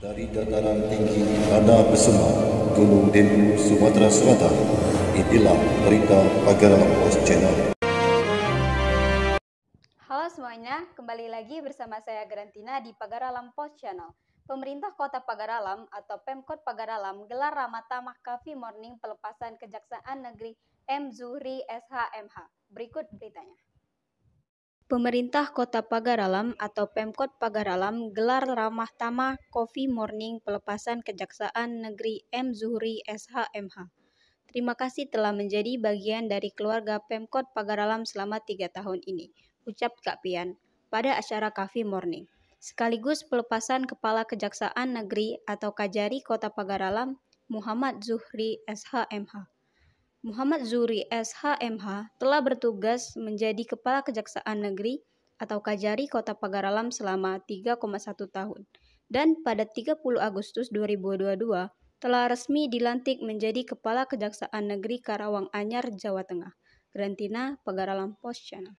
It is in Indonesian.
Dari dataran tinggi Tanda Besema, Gunung Denu, Sumatera Selatan, inilah berita Pagar Pos Channel. Halo semuanya, kembali lagi bersama saya Garantina di Pagaralam Post Channel. Pemerintah Kota Pagaralam atau Pemkot Pagaralam gelar Ramata Mahkafi Morning pelepasan Kejaksaan Negeri M. Zuhri SHMH. Berikut beritanya. Pemerintah Kota Pagar Alam atau Pemkot Pagar Alam gelar ramah tamah Coffee Morning pelepasan Kejaksaan Negeri M Zuhri SHMH. Terima kasih telah menjadi bagian dari keluarga Pemkot Pagar Alam selama tiga tahun ini, ucap Kak Pian pada acara Coffee Morning. Sekaligus pelepasan Kepala Kejaksaan Negeri atau Kajari Kota Pagar Alam, Muhammad Zuhri SHMH. Muhammad Zuri SHMH telah bertugas menjadi Kepala Kejaksaan Negeri atau Kajari Kota Pagaralam selama 3,1 tahun dan pada 30 Agustus 2022 telah resmi dilantik menjadi Kepala Kejaksaan Negeri Karawang Anyar, Jawa Tengah. Grantina, Pagaralam Post Channel.